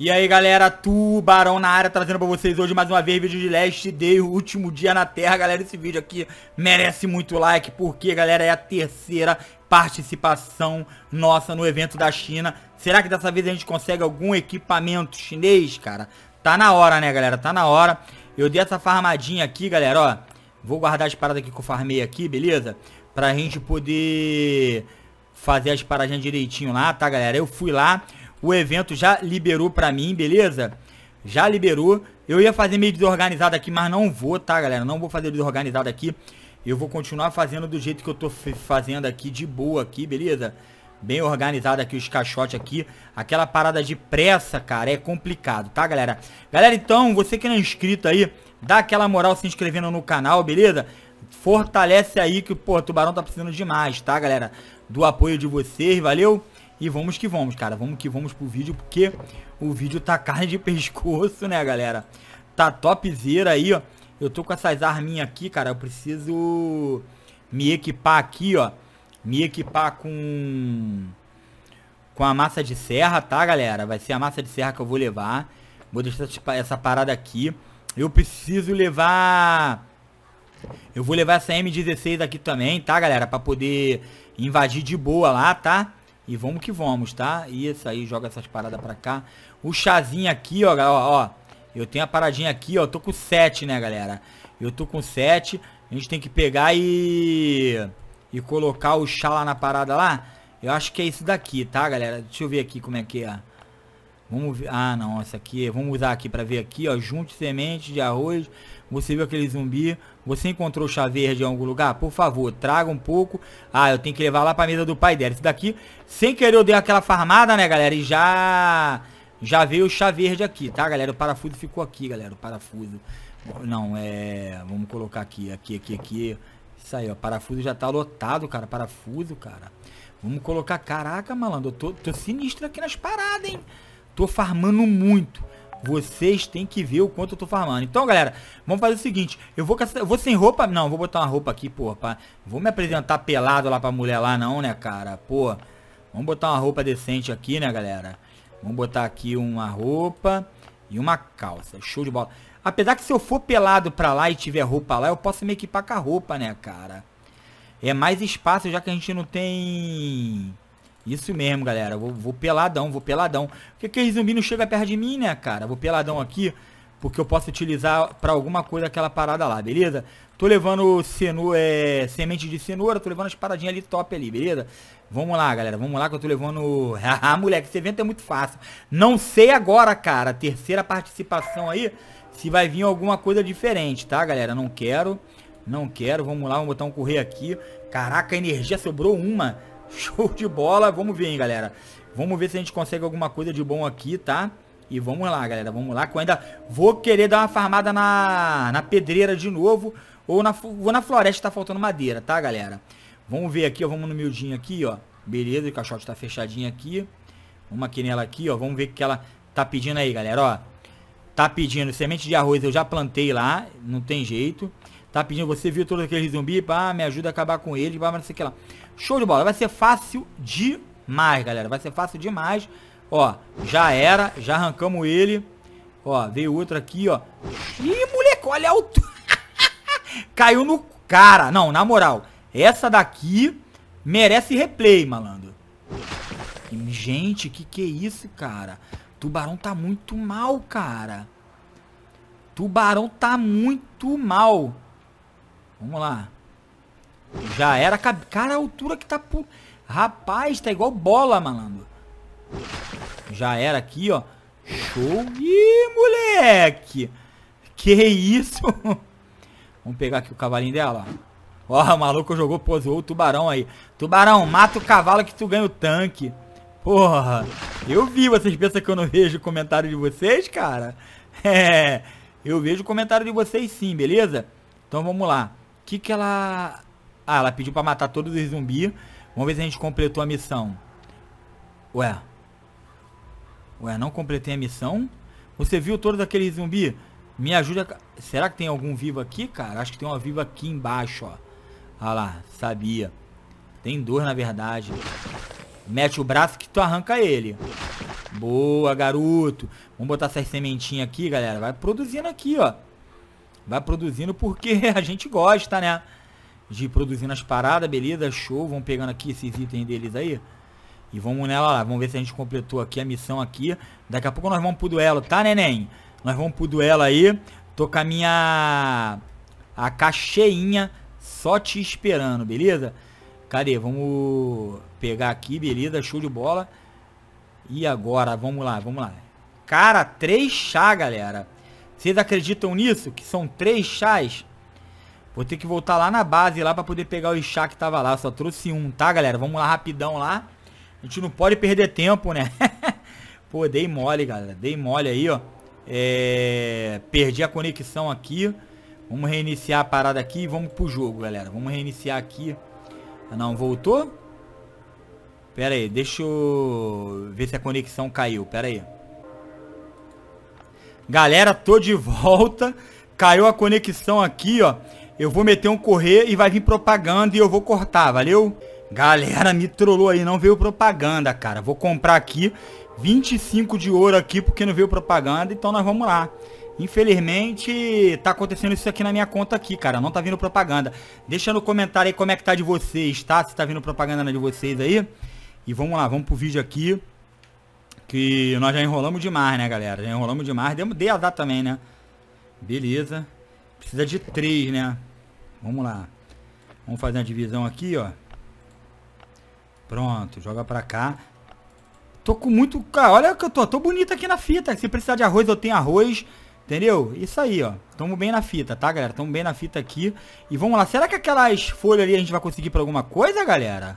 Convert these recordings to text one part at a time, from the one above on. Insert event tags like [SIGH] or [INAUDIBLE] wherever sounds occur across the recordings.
E aí galera, Tubarão na área, trazendo pra vocês hoje mais uma vez vídeo de Last Day, o último dia na Terra, galera, esse vídeo aqui merece muito like, porque galera, é a terceira participação nossa no evento da China, será que dessa vez a gente consegue algum equipamento chinês, cara? Tá na hora, né galera, tá na hora, eu dei essa farmadinha aqui, galera, ó, vou guardar as paradas aqui que eu farmei aqui, beleza? Pra gente poder fazer as paradinhas direitinho lá, tá galera, eu fui lá... O evento já liberou pra mim, beleza? Já liberou. Eu ia fazer meio desorganizado aqui, mas não vou, tá, galera? Não vou fazer desorganizado aqui. Eu vou continuar fazendo do jeito que eu tô fazendo aqui, de boa aqui, beleza? Bem organizado aqui os caixotes aqui. Aquela parada de pressa, cara, é complicado, tá, galera? Galera, então, você que não é inscrito aí, dá aquela moral se inscrevendo no canal, beleza? Fortalece aí que, pô, o Tubarão tá precisando demais, tá, galera? Do apoio de vocês, valeu? E vamos que vamos, cara. Vamos que vamos pro vídeo, porque o vídeo tá carne de pescoço, né, galera? Tá topzera aí, ó. Eu tô com essas arminhas aqui, cara. Eu preciso me equipar aqui, ó. Me equipar com... Com a massa de serra, tá, galera? Vai ser a massa de serra que eu vou levar. Vou deixar essa parada aqui. Eu preciso levar... Eu vou levar essa M16 aqui também, tá, galera? Pra poder invadir de boa lá, tá? E vamos que vamos, tá? Isso aí, joga essas paradas pra cá. O chazinho aqui, ó, ó, ó. Eu tenho a paradinha aqui, ó. Tô com 7, né, galera? Eu tô com 7. A gente tem que pegar e... E colocar o chá lá na parada lá. Eu acho que é isso daqui, tá, galera? Deixa eu ver aqui como é que é. Vamos ver. Ah, não, essa aqui. É, vamos usar aqui para ver aqui, ó. Junte sementes de arroz. Você viu aquele zumbi? Você encontrou chá verde em algum lugar? Por favor, traga um pouco. Ah, eu tenho que levar lá para a mesa do pai dela. Esse daqui, sem querer, eu dei aquela farmada, né, galera? E já já veio o chá verde aqui, tá, galera? O parafuso ficou aqui, galera. O parafuso. Não, é... Vamos colocar aqui, aqui, aqui, aqui. Isso aí, ó. Parafuso já tá lotado, cara. Parafuso, cara. Vamos colocar... Caraca, malandro. Eu tô, tô sinistro aqui nas paradas, hein? Tô farmando muito. Vocês têm que ver o quanto eu tô farmando. Então, galera, vamos fazer o seguinte. Eu vou, eu vou sem roupa. Não, vou botar uma roupa aqui, porra. Pra, vou me apresentar pelado lá pra mulher lá, não, né, cara? Pô, vamos botar uma roupa decente aqui, né, galera? Vamos botar aqui uma roupa e uma calça. Show de bola. Apesar que se eu for pelado pra lá e tiver roupa lá, eu posso me equipar com a roupa, né, cara? É mais espaço, já que a gente não tem... Isso mesmo, galera. Vou, vou peladão, vou peladão. Porque aquele zumbi não chega perto de mim, né, cara? Vou peladão aqui, porque eu posso utilizar pra alguma coisa aquela parada lá, beleza? Tô levando ceno, é, semente de cenoura, tô levando as paradinhas ali top ali, beleza? Vamos lá, galera, vamos lá que eu tô levando... [LAUGHS] Ah, ah, moleque, esse evento é muito fácil. Não sei agora, cara, terceira participação aí, se vai vir alguma coisa diferente, tá, galera? Não quero, não quero, vamos lá, vamos botar um correr aqui. Caraca, energia, sobrou uma... [LAUGHS] Show de bola, vamos ver, hein, galera. Vamos ver se a gente consegue alguma coisa de bom aqui, tá? E vamos lá, galera, vamos lá, que eu ainda vou querer dar uma farmada na, na pedreira de novo, ou na, vou na floresta, tá faltando madeira, tá, galera? Vamos ver aqui, ó, vamos no miudinho aqui, ó, beleza, o caixote tá fechadinho aqui, vamos aqui nela aqui, ó, vamos ver o que ela tá pedindo aí, galera, ó, tá pedindo semente de arroz, eu já plantei lá, não tem jeito, Tá pedindo, você viu todos aqueles zumbi? pá, me ajuda a acabar com eles, pá, não sei o que lá. Show de bola, vai ser fácil demais, galera, vai ser fácil demais. Ó, já era, já arrancamos ele. Ó, veio outro aqui, ó. Ih, moleque, olha o... [LAUGHS] Caiu no cara. Não, na moral, essa daqui merece replay, malandro. Gente, que que é isso, cara? Tubarão tá muito mal, cara. Tubarão tá muito mal. Vamos lá. Já era. Cara, a altura que tá... Pu... Rapaz, tá igual bola, malandro. Já era aqui, ó. Show. Ih, moleque. Que isso. [LAUGHS] Vamos pegar aqui o cavalinho dela, ó. Ó, o maluco jogou, posou o tubarão aí. Tubarão, mata o cavalo que tu ganha o tanque. Porra, eu vi. Vocês pensam que eu não vejo o comentário de vocês, cara? [LAUGHS] É, eu vejo o comentário de vocês sim, beleza? Então vamos lá que que ela... Ah, ela pediu pra matar todos os zumbis. Vamos ver se a gente completou a missão. Ué. Ué, não completei a missão? Você viu todos aqueles zumbis? Me ajuda... Será que tem algum vivo aqui, cara? Acho que tem uma viva aqui embaixo, ó. Ah lá, sabia. Tem dois, na verdade. Mete o braço que tu arranca ele. Boa, garoto. Vamos botar essas sementinhas aqui, galera. Vai produzindo aqui, ó. Vai produzindo porque [LAUGHS] a gente gosta, né? De produzir nas paradas, beleza? Show. Vamos pegando aqui esses itens deles aí. E vamos nela lá. Vamos ver se a gente completou aqui a missão aqui. Daqui a pouco nós vamos pro duelo, tá, neném? Nós vamos pro duelo aí. Tô com a minha... A caixeinha só te esperando, beleza? Cadê? Vamos pegar aqui, beleza? Show de bola. E agora? Vamos lá, vamos lá. Cara, 3 chá, galera. Vocês acreditam nisso? Que são três chás? Vou ter que voltar lá na base lá pra poder pegar o chá que tava lá. Só trouxe um, tá, galera? Vamos lá rapidão lá. A gente não pode perder tempo, né? [LAUGHS] Pô, dei mole, galera. Dei mole aí, ó. É... Perdi a conexão aqui. Vamos reiniciar a parada aqui e vamos pro jogo, galera. Vamos reiniciar aqui. Não, voltou? Pera aí, deixa eu ver se a conexão caiu. Pera aí. Galera, tô de volta. Caiu a conexão aqui, ó. Eu vou meter um correr e vai vir propaganda e eu vou cortar, valeu? Galera, me trollou aí, não veio propaganda, cara. Vou comprar aqui 25 de ouro aqui porque não veio propaganda, então nós vamos lá. Infelizmente, tá acontecendo isso aqui na minha conta aqui, cara. Não tá vindo propaganda. Deixa no comentário aí como é que tá de vocês, tá? Se tá vindo propaganda de vocês aí. E vamos lá, vamos pro vídeo aqui. Que nós já enrolamos demais, né, galera? Já enrolamos demais. Demos de azar também, né? Beleza. Precisa de três, né? Vamos lá. Vamos fazer uma divisão aqui, ó. Pronto, joga pra cá. Tô com muito... Cara, olha que eu tô. Tô bonito aqui na fita. Se precisar de arroz, eu tenho arroz. Entendeu? Isso aí, ó. Tamo bem na fita, tá, galera? Tamo bem na fita aqui. E vamos lá. Será que aquelas folhas ali a gente vai conseguir pra alguma coisa, galera?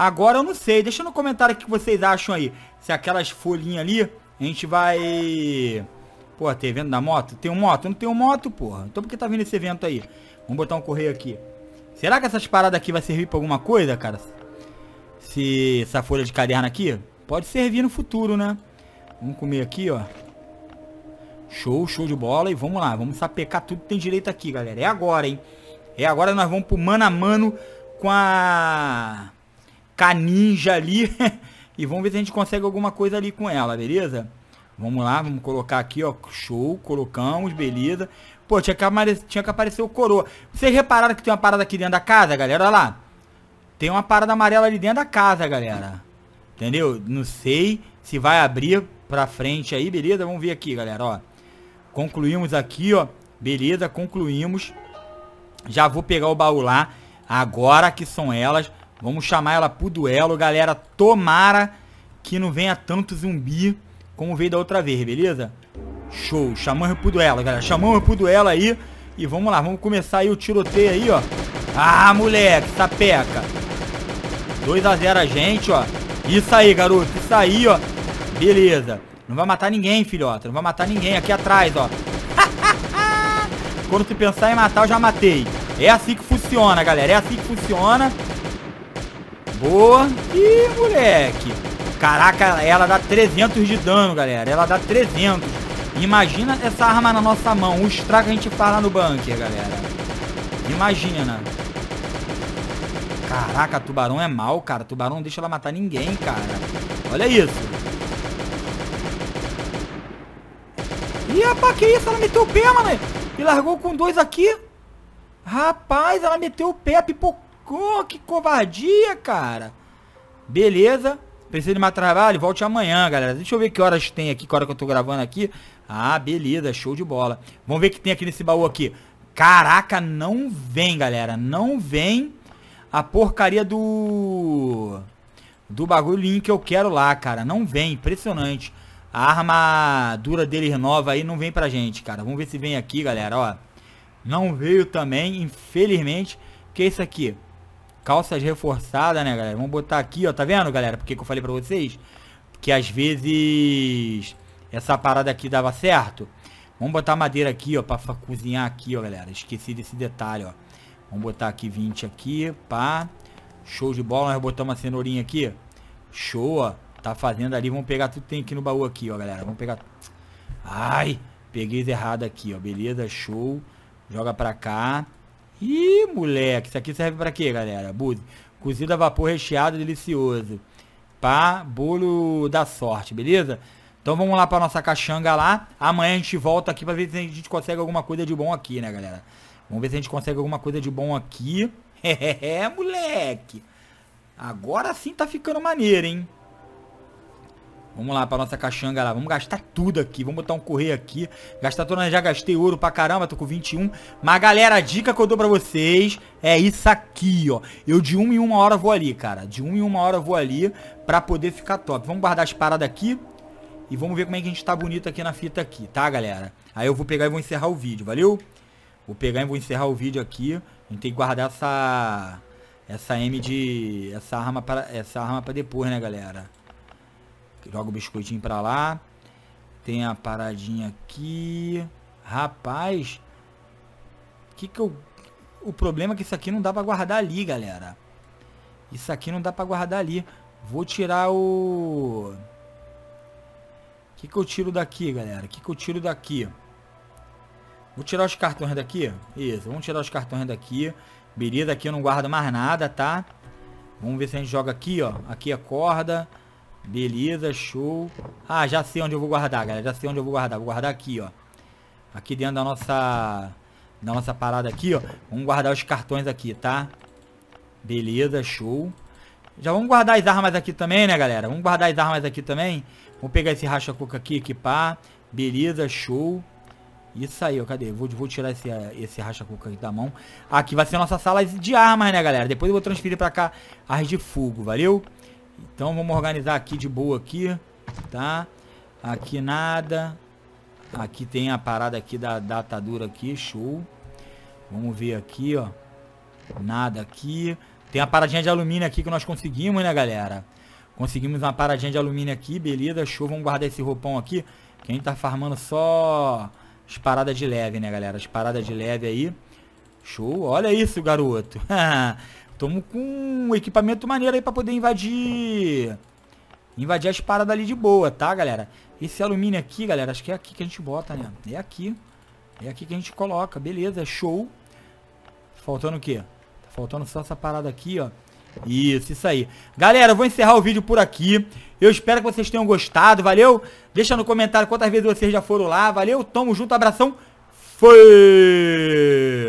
Agora eu não sei. Deixa no comentário o que vocês acham aí. Se aquelas folhinhas ali, a gente vai... pô tem evento da moto? Tem um moto? Eu não tenho moto, porra. Então por que tá vindo esse evento aí? Vamos botar um correio aqui. Será que essas paradas aqui vai servir pra alguma coisa, cara? Se essa folha de caderno aqui? Pode servir no futuro, né? Vamos comer aqui, ó. Show, show de bola. E vamos lá, vamos sapecar tudo que tem direito aqui, galera. É agora, hein? É agora nós vamos pro mano a mano com a... K-Ninja ali. [LAUGHS] e vamos ver se a gente consegue alguma coisa ali com ela, beleza? Vamos lá, vamos colocar aqui, ó. Show, colocamos, beleza. Pô, tinha que, aparecer, tinha que aparecer o coroa. Vocês repararam que tem uma parada aqui dentro da casa, galera? Olha lá. Tem uma parada amarela ali dentro da casa, galera. Entendeu? Não sei se vai abrir pra frente aí, beleza? Vamos ver aqui, galera, ó. Concluímos aqui, ó. Beleza, concluímos. Já vou pegar o baú lá. Agora que são elas. Vamos chamar ela pro duelo, galera. Tomara que não venha tanto zumbi como veio da outra vez, beleza? Show, chamamos pro duelo, galera. Chamamos pro duelo aí. E vamos lá, vamos começar aí o tiroteio aí, ó. Ah, moleque, sapeca. 2x0 a, a gente, ó. Isso aí, garoto, isso aí, ó. Beleza. Não vai matar ninguém, filhota. Não vai matar ninguém aqui atrás, ó. [LAUGHS] Quando tu pensar em matar, eu já matei. É assim que funciona, galera. É assim que funciona. Boa. Ih, moleque. Caraca, ela dá 300 de dano, galera. Ela dá 300. Imagina essa arma na nossa mão. O estrago que a gente faz lá no bunker, galera. Imagina. Caraca, tubarão é mal, cara. Tubarão não deixa ela matar ninguém, cara. Olha isso. Ih, rapaz, que isso? Ela meteu o pé, mano. E largou com dois aqui. Rapaz, ela meteu o pé, pipocou. Oh que covardia, cara. Beleza. Precisa de mais trabalho? Volte amanhã, galera. Deixa eu ver que horas tem aqui, que hora que eu tô gravando aqui. Ah, beleza, show de bola. Vamos ver o que tem aqui nesse baú aqui. Caraca, não vem, galera. Não vem a porcaria do... Do bagulho que eu quero lá, cara. Não vem, impressionante. A armadura dele nova aí não vem pra gente, cara. Vamos ver se vem aqui, galera, ó. Não veio também, infelizmente. Que é isso aqui? Calças reforçadas, né, galera? Vamos botar aqui, ó. Tá vendo, galera? Porque que eu falei pra vocês? Que às vezes essa parada aqui dava certo. Vamos botar madeira aqui, ó, pra cozinhar aqui, ó, galera. Esqueci desse detalhe, ó. Vamos botar aqui 20 aqui, pá. Show de bola. Nós botamos a cenourinha aqui. Show, ó. Tá fazendo ali. Vamos pegar tudo que tem aqui no baú aqui, ó, galera. Vamos pegar... Ai, peguei errado aqui, ó. Beleza, show. Joga pra cá. Ih, moleque, isso aqui serve pra quê, galera? Búzio. Cozido a vapor recheado, delicioso. Pá, bolo da sorte, beleza? Então vamos lá pra nossa caixanga lá. Amanhã a gente volta aqui pra ver se a gente consegue alguma coisa de bom aqui, né, galera? Vamos ver se a gente consegue alguma coisa de bom aqui. [LAUGHS] É, moleque. Agora sim tá ficando maneiro, hein? Vamos lá pra nossa caixanga lá. Vamos gastar tudo aqui. Vamos botar um correio aqui. Gastar tudo. Já gastei ouro pra caramba. Tô com 21. Mas, galera, a dica que eu dou pra vocês é isso aqui, ó. Eu de uma em uma hora vou ali, cara. De uma em uma hora vou ali pra poder ficar top. Vamos guardar as paradas aqui. E vamos ver como é que a gente tá bonito aqui na fita aqui, tá, galera? Aí eu vou pegar e vou encerrar o vídeo, valeu? Vou pegar e vou encerrar o vídeo aqui. A gente tem que guardar essa... Essa M de... Essa arma pra, essa arma pra depois, né, galera? Joga o biscoitinho pra lá. Tem a paradinha aqui. Rapaz. Que que eu... O problema é que isso aqui não dá pra guardar ali, galera. Isso aqui não dá pra guardar ali. Vou tirar o... O que, que eu tiro daqui, galera? O que, que eu tiro daqui? Vou tirar os cartões daqui? Isso, vamos tirar os cartões daqui. Beleza, aqui eu não guardo mais nada, tá? Vamos ver se a gente joga aqui, ó. Aqui a é corda. Beleza, show. Ah, já sei onde eu vou guardar, galera. Já sei onde eu vou guardar. Vou guardar aqui, ó. Aqui dentro da nossa... Da nossa parada aqui, ó. Vamos guardar os cartões aqui, tá? Beleza, show. Já vamos guardar as armas aqui também, né, galera? Vamos guardar as armas aqui também. Vou pegar esse racha-coca aqui, equipar. Beleza, show. Isso aí, ó, cadê? Vou, vou tirar esse, esse racha-coca aqui da mão. Aqui vai ser a nossa sala de armas, né, galera? Depois eu vou transferir pra cá as de fogo, valeu? Então vamos organizar aqui de boa aqui, tá? Aqui nada. Aqui tem a parada aqui da datadura aqui, show. Vamos ver aqui, ó. Nada aqui. Tem a paradinha de alumínio aqui que nós conseguimos, né, galera? Conseguimos uma paradinha de alumínio aqui, beleza, show. Vamos guardar esse roupão aqui. Quem tá farmando só as paradas de leve, né, galera? As paradas de leve aí. Show, olha isso, garoto. [LAUGHS] Tamo com um equipamento maneiro aí pra poder invadir... Invadir as paradas ali de boa, tá, galera? Esse alumínio aqui, galera, acho que é aqui que a gente bota, né? É aqui. É aqui que a gente coloca. Beleza, show. Faltando o quê? Tá faltando só essa parada aqui, ó. Isso, isso aí. Galera, eu vou encerrar o vídeo por aqui. Eu espero que vocês tenham gostado, valeu? Deixa no comentário quantas vezes vocês já foram lá, valeu? Tamo junto, abração. Foi!